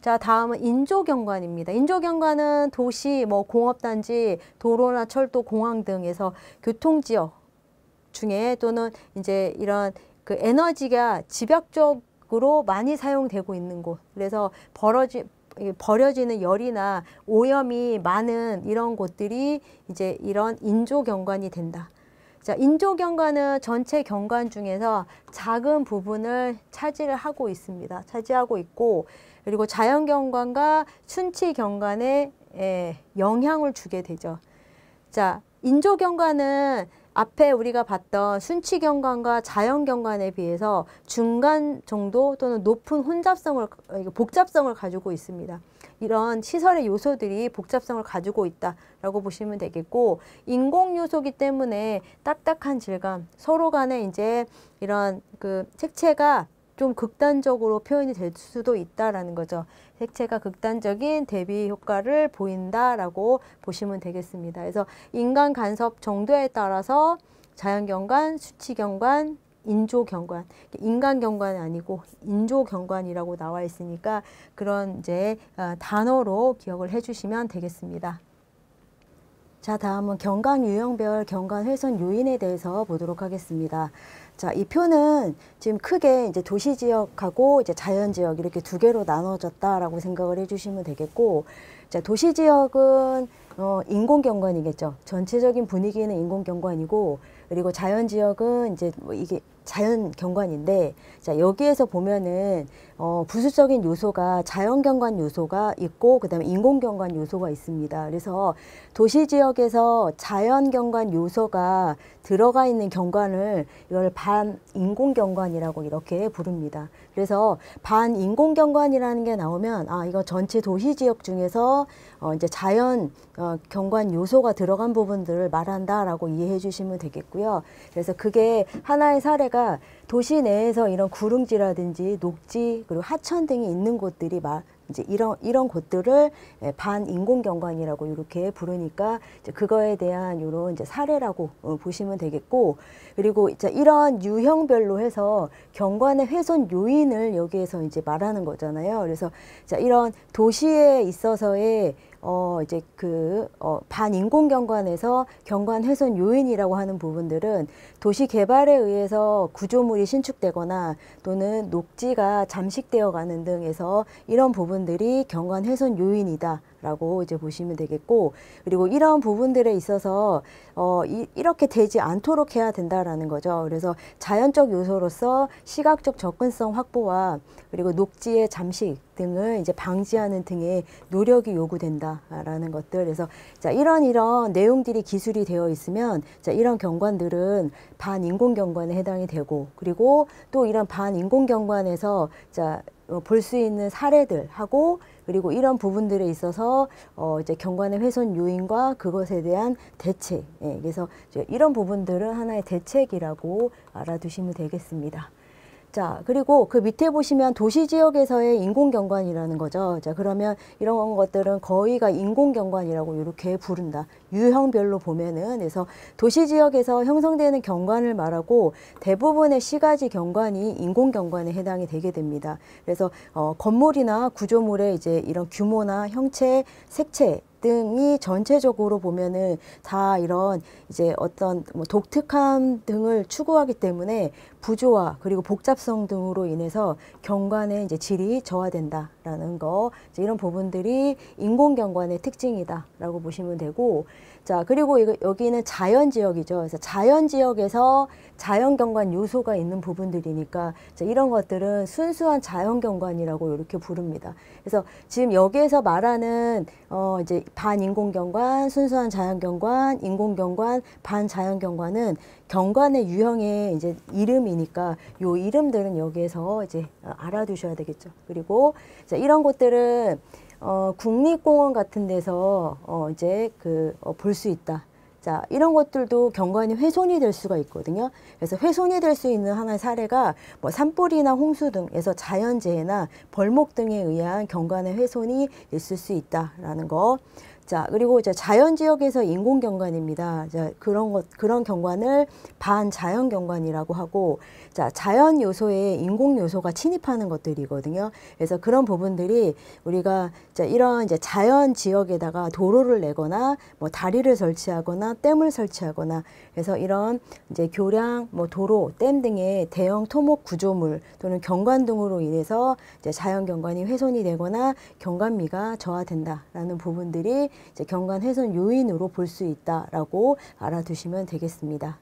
자, 다음은 인조경관입니다. 인조경관은 도시, 뭐 공업단지, 도로나 철도, 공항 등에서 교통지역 중에 또는 이제 이런 그 에너지가 집약적으로 많이 사용되고 있는 곳. 그래서 벌어지, 버려지는 열이나 오염이 많은 이런 곳들이 이제 이런 인조경관이 된다. 자, 인조 경관은 전체 경관 중에서 작은 부분을 차지를 하고 있습니다. 차지하고 있고 그리고 자연 경관과 순치 경관에 예, 영향을 주게 되죠. 자, 인조 경관은 앞에 우리가 봤던 순치 경관과 자연 경관에 비해서 중간 정도 또는 높은 혼잡성을 복잡성을 가지고 있습니다. 이런 시설의 요소들이 복잡성을 가지고 있다라고 보시면 되겠고 인공 요소기 때문에 딱딱한 질감 서로 간에 이제 이런 그 색채가 좀 극단적으로 표현이 될 수도 있다라는 거죠. 색채가 극단적인 대비 효과를 보인다라고 보시면 되겠습니다. 그래서 인간 간섭 정도에 따라서 자연경관, 수치경관, 인조 경관, 인간 경관이 아니고 인조 경관이라고 나와 있으니까 그런 이제 어, 단어로 기억을 해주시면 되겠습니다. 자, 다음은 경관 유형별 경관 훼손 요인에 대해서 보도록 하겠습니다. 자, 이 표는 지금 크게 이제 도시 지역하고 이제 자연 지역 이렇게 두 개로 나눠졌다라고 생각을 해주시면 되겠고, 자, 도시 지역은 어, 인공 경관이겠죠. 전체적인 분위기는 인공 경관이고, 그리고 자연 지역은 이제 뭐 이게 자연 경관인데 자 여기에서 보면은 어, 부수적인 요소가 자연 경관 요소가 있고 그다음에 인공 경관 요소가 있습니다. 그래서 도시 지역에서 자연 경관 요소가 들어가 있는 경관을 이걸 반 인공 경관이라고 이렇게 부릅니다. 그래서 반 인공 경관이라는 게 나오면 아 이거 전체 도시 지역 중에서 어, 이제 자연 어, 경관 요소가 들어간 부분들을 말한다라고 이해해 주시면 되겠고요. 그래서 그게 하나의 사례가 보니까 도시 내에서 이런 구릉지라든지 녹지 그리고 하천 등이 있는 곳들이 막 이제 이런 이런 곳들을 예, 반인공 경관이라고 이렇게 부르니까 이제 그거에 대한 이런 이제 사례라고 어, 보시면 되겠고 그리고 이제 이런 유형별로 해서 경관의 훼손 요인을 여기에서 이제 말하는 거잖아요. 그래서 이런 도시에 있어서의 어 이제 그 어, 반인공 경관에서 경관 훼손 요인이라고 하는 부분들은 도시 개발에 의해서 구조물이 신축되거나 또는 녹지가 잠식되어 가는 등에서 이런 부분들이 경관 훼손 요인이다. 라고 이제 보시면 되겠고 그리고 이런 부분들에 있어서 어, 이, 이렇게 되지 않도록 해야 된다라는 거죠. 그래서 자연적 요소로서 시각적 접근성 확보와 그리고 녹지의 잠식 등을 이제 방지하는 등의 노력이 요구된다라는 것들. 그래서 자, 이런 이런 내용들이 기술이 되어 있으면 자, 이런 경관들은 반인공 경관에 해당이 되고 그리고 또 이런 반인공 경관에서 자, 어, 볼수 있는 사례들하고 그리고 이런 부분들에 있어서 어 이제 경관의 훼손 요인과 그것에 대한 대책. 예, 그래서 이런 부분들은 하나의 대책이라고 알아두시면 되겠습니다. 자, 그리고 그 밑에 보시면 도시 지역에서의 인공경관이라는 거죠. 자, 그러면 이런 것들은 거의가 인공경관이라고 이렇게 부른다. 유형별로 보면은 그래서 도시 지역에서 형성되는 경관을 말하고 대부분의 시가지 경관이 인공 경관에 해당이 되게 됩니다. 그래서 어, 건물이나 구조물의 이제 이런 규모나 형체, 색채 등이 전체적으로 보면은 다 이런 이제 어떤 뭐 독특함 등을 추구하기 때문에 부조화 그리고 복잡성 등으로 인해서 경관의 이제 질이 저하된다 라는 거 이런 부분들이 인공경관의 특징이다라고 보시면 되고 자 그리고 이거, 여기는 자연지역이죠 그래서 자연지역에서 자연경관 요소가 있는 부분들이니까 자, 이런 것들은 순수한 자연경관이라고 이렇게 부릅니다 그래서 지금 여기에서 말하는 어 이제 반인공경관 순수한 자연경관 인공경관 반자연경관은 경관의 유형의 이제 이름이니까 요 이름들은 여기에서 이제 알아두셔야 되겠죠. 그리고 자, 이런 것들은 어, 국립공원 같은 데서 어, 이제 그 볼수 어, 있다. 자, 이런 것들도 경관이 훼손이 될 수가 있거든요. 그래서 훼손이 될 수 있는 하나의 사례가 뭐 산불이나 홍수 등에서 자연재해나 벌목 등에 의한 경관의 훼손이 있을 수 있다라는 거. 자, 그리고 이제 자연 지역에서 인공 경관입니다. 자, 그런 것, 그런 경관을 반자연 경관이라고 하고, 자, 자연 요소에 인공 요소가 침입하는 것들이거든요. 그래서 그런 부분들이 우리가 자, 이런 이제 자연 지역에다가 도로를 내거나 뭐 다리를 설치하거나 댐을 설치하거나 그서 이런 이제 교량, 뭐 도로, 댐 등의 대형 토목 구조물 또는 경관 등으로 인해서 이제 자연 경관이 훼손이 되거나 경관미가 저하된다라는 부분들이 이제 경관 훼손 요인으로 볼 수 있다라고 알아두시면 되겠습니다.